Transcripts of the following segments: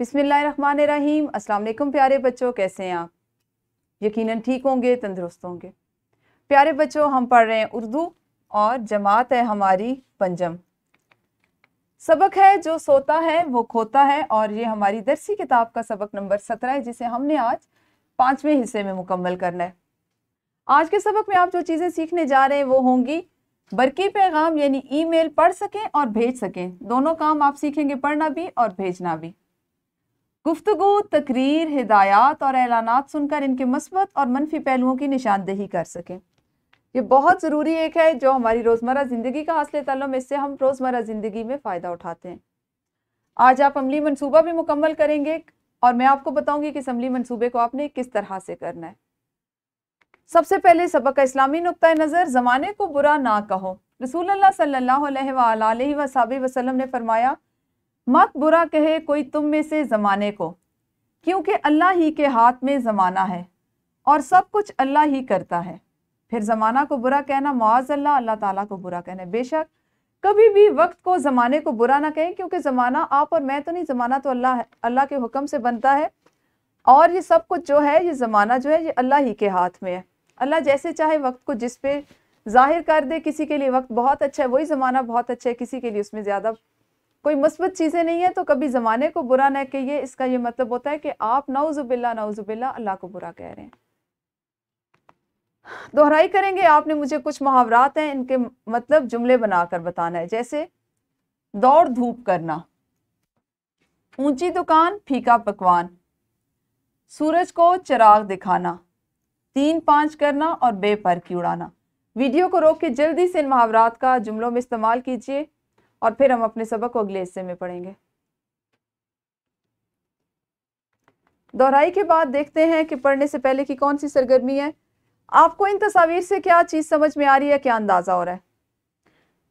बिसमीम अस्सलाम प्यारे बच्चों कैसे हैं आप यकीनन ठीक होंगे तंदुरुस्त होंगे प्यारे बच्चों हम पढ़ रहे हैं उर्दू और जमात है हमारी पंजम सबक है जो सोता है वो खोता है और ये हमारी दरसी किताब का सबक नंबर सत्रह है जिसे हमने आज पाँचवें हिस्से में मुकम्मल करना है आज के सबक में आप जो चीज़ें सीखने जा रहे हैं वो होंगी बरकी पैगाम यानी ईमेल पढ़ सकें और भेज सकें दोनों काम आप सीखेंगे पढ़ना भी और भेजना भी गुफ्तु तकरीर हिदायत और ऐलाना सुनकर इनके मस्बत और मनफी पहलुओं की निशानदेही कर सकें ये बहुत ज़रूरी एक है जो हमारी रोज़मर्रा ज़िंदगी का हासिल तलम इससे हम रोज़मर्रा ज़िंदगी में फ़ायदा उठाते हैं आज आप अमली मनसूबा भी मुकम्मल करेंगे और मैं आपको बताऊँगी कि इस अमली मनसूबे को आपने किस तरह से करना है सबसे पहले सबक का इस्लामी नुक़ नज़र ज़माने को बुरा ना कहो रसूल सल्ला वसलम ने फरमाया मत बुरा कहे कोई तुम में से ज़माने को क्योंकि अल्लाह ही के हाथ में ज़माना है और सब कुछ अल्लाह ही करता है फिर ज़माना को बुरा कहना मुआज़ अल्लाह अल्लाह ताला को बुरा कहना बेशक कभी भी वक्त को ज़माने को बुरा ना कहें क्योंकि ज़माना आप और मैं तो नहीं ज़माना तो अल्लाह है अल्लाह के हुक्म से बनता है और ये सब कुछ जो है ये ज़माना जो है ये अल्लाह ही के हाथ में है अल्लाह जैसे चाहे वक्त को जिस पे जाहिर कर दे किसी के लिए वक्त बहुत अच्छा है वही ज़माना बहुत अच्छा है किसी के लिए उसमें ज़्यादा कोई मुस्बत चीज़ें नहीं है तो कभी ज़माने को बुरा ना कहिए इसका ये मतलब होता है कि आप नाउजुबिल्ला नाउजुबिल्ला अल्लाह को बुरा कह रहे हैं दोहराई करेंगे आपने मुझे कुछ मुहावरात हैं इनके मतलब जुमले बनाकर बताना है जैसे दौड़ धूप करना ऊंची दुकान फीका पकवान सूरज को चिराग दिखाना तीन पांच करना और बेपर की उड़ाना वीडियो को रोक के जल्दी से इन मुहावरात का जुमलों में इस्तेमाल कीजिए और फिर हम अपने सबक को अगले हिस्से में पढ़ेंगे दोहराई के बाद देखते हैं कि पढ़ने से पहले की कौन सी सरगर्मी है आपको इन तस्वीर से क्या चीज़ समझ में आ रही है क्या अंदाज़ा हो रहा है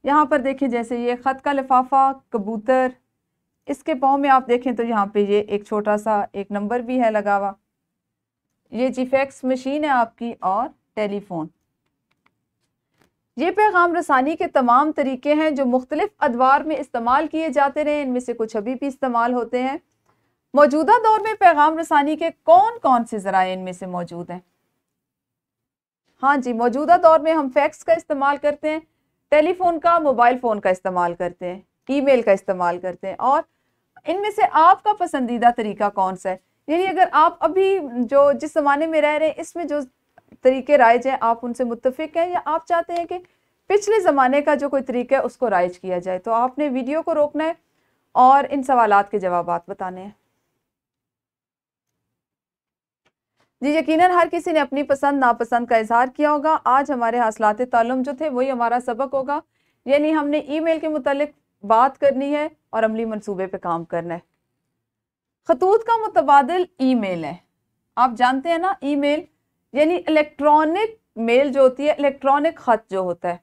यहाँ पर देखिए जैसे ये ख़त का लिफाफा कबूतर इसके पाँव में आप देखें तो यहाँ पे ये एक छोटा सा एक नंबर भी है लगा हुआ ये जीफेक्स मशीन है आपकी और टेलीफोन ये पैगाम रसानी के तमाम तरीके हैं जो मुख्तलिफ अदवार में इस्तेमाल किए जाते रहे इनमें से कुछ अभी भी इस्तेमाल होते हैं मौजूदा दौर में पैगाम रसानी के कौन कौन से जराए इनमें से मौजूद हैं हाँ जी मौजूदा दौर में हम फैक्स का इस्तेमाल करते हैं टेलीफोन का मोबाइल फ़ोन का इस्तेमाल करते हैं ईमेल का इस्तेमाल करते हैं और इनमें से आपका पसंदीदा तरीका कौन सा है यानी अगर आप अभी जो जिस ज़माने में रह रहे हैं इसमें जो तरीके राइज हैं आप उनसे मुतफिक हैं या आप चाहते हैं कि पिछले ज़माने का जो कोई तरीका है उसको राइज किया जाए तो आपने वीडियो को रोकना है और इन सवाल के जवाब बताने हैं जी यकीनन हर किसी ने अपनी पसंद नापसंद का इजहार किया होगा आज हमारे हासिलात तलम जो थे वही हमारा सबक होगा यानी हमने ईमेल के मुतल बात करनी है और अमली मनसूबे पे काम करना है खतूत का ई ईमेल है आप जानते हैं ना ईमेल यानी इलेक्ट्रॉनिक मेल जो होती है इलेक्ट्रॉनिक ख़त जो होता है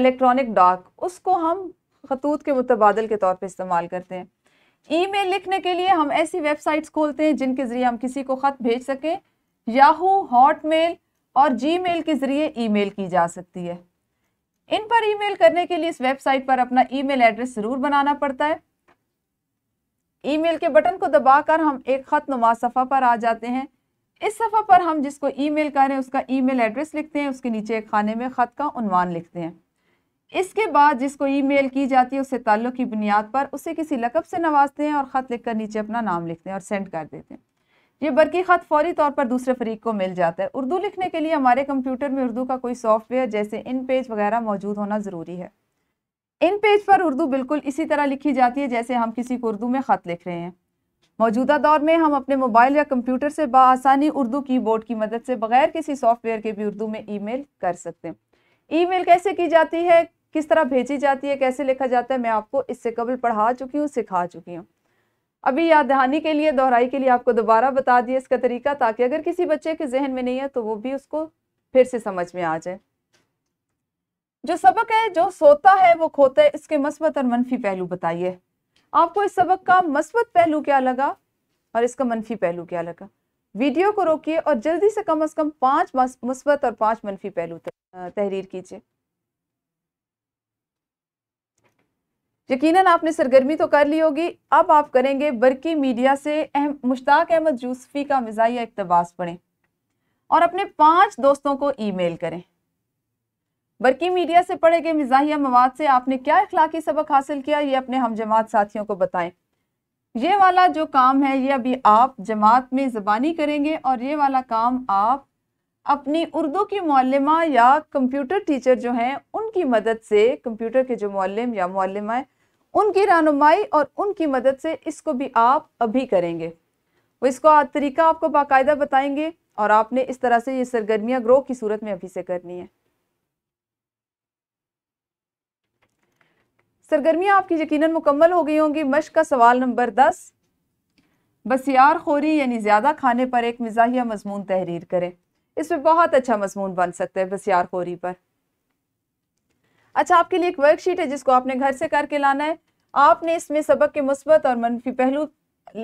इलेक्ट्रॉनिक डाक उसको हम खतूत के मुतबादल के तौर पर इस्तेमाल करते हैं ईमेल लिखने के लिए हम ऐसी वेबसाइट्स खोलते हैं जिनके ज़रिए हम किसी को ख़त भेज सकें याहू हॉटमेल और जीमेल के ज़रिए ईमेल की जा सकती है इन पर ईमेल करने के लिए इस वेबसाइट पर अपना ईमेल एड्रेस ज़रूर बनाना पड़ता है ईमेल के बटन को दबाकर हम एक ख़त नुमा सफ़ा पर आ जाते हैं इस सफ़ा पर हम जिसको ईमेल करें उसका ईमेल एड्रेस लिखते हैं उसके नीचे एक खाने में ख़त का उनवान लिखते हैं इसके बाद जिसको ईमेल की जाती है उससे ताल्लुक़ की बुनियाद पर उसे किसी लकब से नवाजते हैं और ख़त लिखकर नीचे अपना नाम लिखते हैं और सेंड कर देते हैं ये बरकी ख़त फौरी तौर पर दूसरे फरीक को मिल जाता है उर्दू लिखने के लिए हमारे कंप्यूटर में उर्दू का कोई सॉफ्टवेयर जैसे इन पेज वगैरह मौजूद होना ज़रूरी है इन पेज पर उर्दू बिल्कुल इसी तरह लिखी जाती है जैसे हम किसी को उर्दू में ख़त लिख रहे हैं मौजूदा दौर में हम अपने मोबाइल या कंप्यूटर से बसानी उर्दू कीबोर्ड की मदद से बगैर किसी सॉफ्टवेयर के भी उर्दू में ईमेल कर सकते हैं ई कैसे की जाती है किस तरह भेजी जाती है कैसे लिखा जाता है मैं आपको इससे कबल पढ़ा चुकी हूँ सिखा चुकी हूँ अभी याद दहानी के लिए दोहराई के लिए आपको दोबारा बता दिया इसका तरीका ताकि अगर किसी बच्चे के जहन में नहीं है तो वो भी उसको फिर से समझ में आ जाए जो सबक है जो सोता है वो खोता है इसके मस्बत और मनफी पहलू बताइए आपको इस सबक का मस्बत पहलू क्या लगा और इसका मनफी पहलू क्या लगा वीडियो को रोकिए और जल्दी से कम अज़ कम पाँच मुस्बत और पाँच मनफी पहलू तहरीर कीजिए यकीनन आपने सरगर्मी तो कर ली होगी अब आप करेंगे बरकी मीडिया से अहम मुश्ताक अहमद यूसफी का मिजाइया इकतबास पढ़ें और अपने पांच दोस्तों को ईमेल करें बरकी मीडिया से पढ़े गए मिजाहिया मवाद से आपने क्या अखलाकी सबक हासिल किया ये अपने हम जमात साथियों को बताएं ये वाला जो काम है ये अभी आप जमात में ज़बानी करेंगे और ये वाला काम आप अपनी उर्दू की मौलमा या कंप्यूटर टीचर जो हैं उनकी मदद से कंप्यूटर के जो मौलम या है उनकी रहनुमाई और उनकी मदद से इसको भी आप अभी करेंगे वो इसको तरीका आपको बाकायदा बताएंगे और आपने इस तरह से ये सरगर्मियाँ ग्रोह की सूरत में अभी से करनी है सरगर्मियाँ आपकी यकीनन मुकम्मल हो गई होंगी मश का सवाल नंबर दस बसियार खोरी यानी ज़्यादा खाने पर एक मिजाहिया मजमून तहरीर करें इसमें बहुत अच्छा मजमून बन सकता है बसियार खोरी पर अच्छा आपके लिए एक वर्कशीट है जिसको आपने घर से करके लाना है आपने इसमें सबक के मुस्बत और मनफी पहलू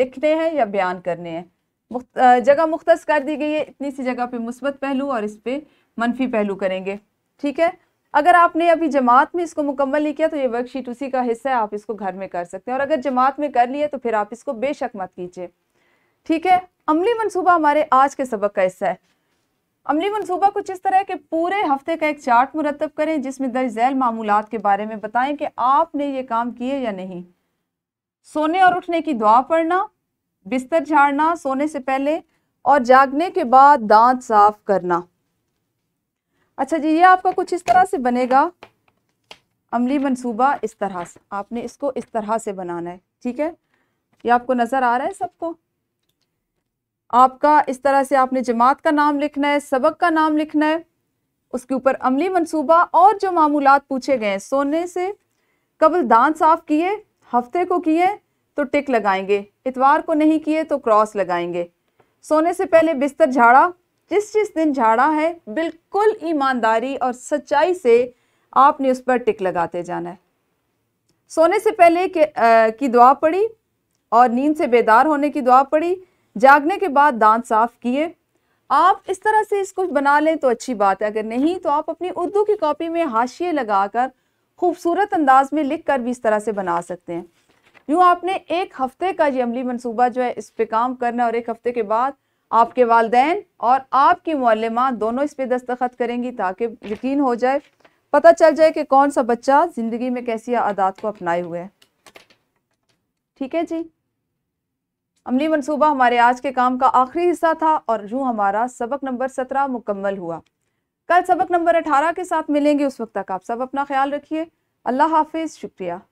लिखने हैं या बयान करने हैं जगह मुख्त कर दी गई है इतनी सी जगह पे मुस्बत पहलू और इस पर मनफी पहलू करेंगे ठीक है अगर आपने अभी जमात में इसको मुकम्मल नहीं किया तो ये वर्कशीट उसी का हिस्सा है आप इसको घर में कर सकते हैं और अगर जमात में कर लिए तो फिर आप इसको बेशक मत कीजिए ठीक है अमली मनसूबा हमारे आज के सबक का हिस्सा है अमली मनसूबा कुछ इस तरह है कि पूरे हफ्ते का एक चार्ट मुरतब करें जिसमें दर्ज झैल मामूलत के बारे में बताएं कि आपने ये काम किए या नहीं सोने और उठने की दुआ पढ़ना बिस्तर झाड़ना सोने से पहले और जागने के बाद दांत साफ करना अच्छा जी ये आपका कुछ इस तरह से बनेगा अमली मनसूबा इस तरह से आपने इसको इस तरह से बनाना है ठीक है ये आपको नज़र आ रहा है सबको आपका इस तरह से आपने जमात का नाम लिखना है सबक का नाम लिखना है उसके ऊपर अमली मनसूबा और जो मामूलत पूछे गए हैं सोने से कबल दांत साफ किए हफ्ते को किए तो टिक लगाएंगे इतवार को नहीं किए तो क्रॉस लगाएंगे सोने से पहले बिस्तर झाड़ा जिस जिस दिन झाड़ा है बिल्कुल ईमानदारी और सच्चाई से आपने उस पर टिक लगाते जाना है सोने से पहले के, आ, की दुआ पड़ी और नींद से बेदार होने की दुआ पड़ी जागने के बाद दांत साफ किए आप इस तरह से इसको बना लें तो अच्छी बात है अगर नहीं तो आप अपनी उर्दू की कॉपी में हाशिए लगाकर खूबसूरत अंदाज में लिख कर भी इस तरह से बना सकते हैं यूँ आपने एक हफ्ते का ये अमली मनसूबा जो है इस पर काम करना और एक हफ्ते के बाद आपके वालदेन और आपकी मौलमा दोनों इस पर दस्तखत करेंगी ताकि यकीन हो जाए पता चल जाए कि कौन सा बच्चा ज़िंदगी में कैसी आदात को अपनाए हुए है ठीक है जी अमली मनसूबा हमारे आज के काम का आखिरी हिस्सा था और यूँ हमारा सबक नंबर सत्रह मुकम्मल हुआ कल सबक नंबर अठारह के साथ मिलेंगे उस वक्त तक आप सब अपना ख्याल रखिए अल्लाह हाफिज़ शुक्रिया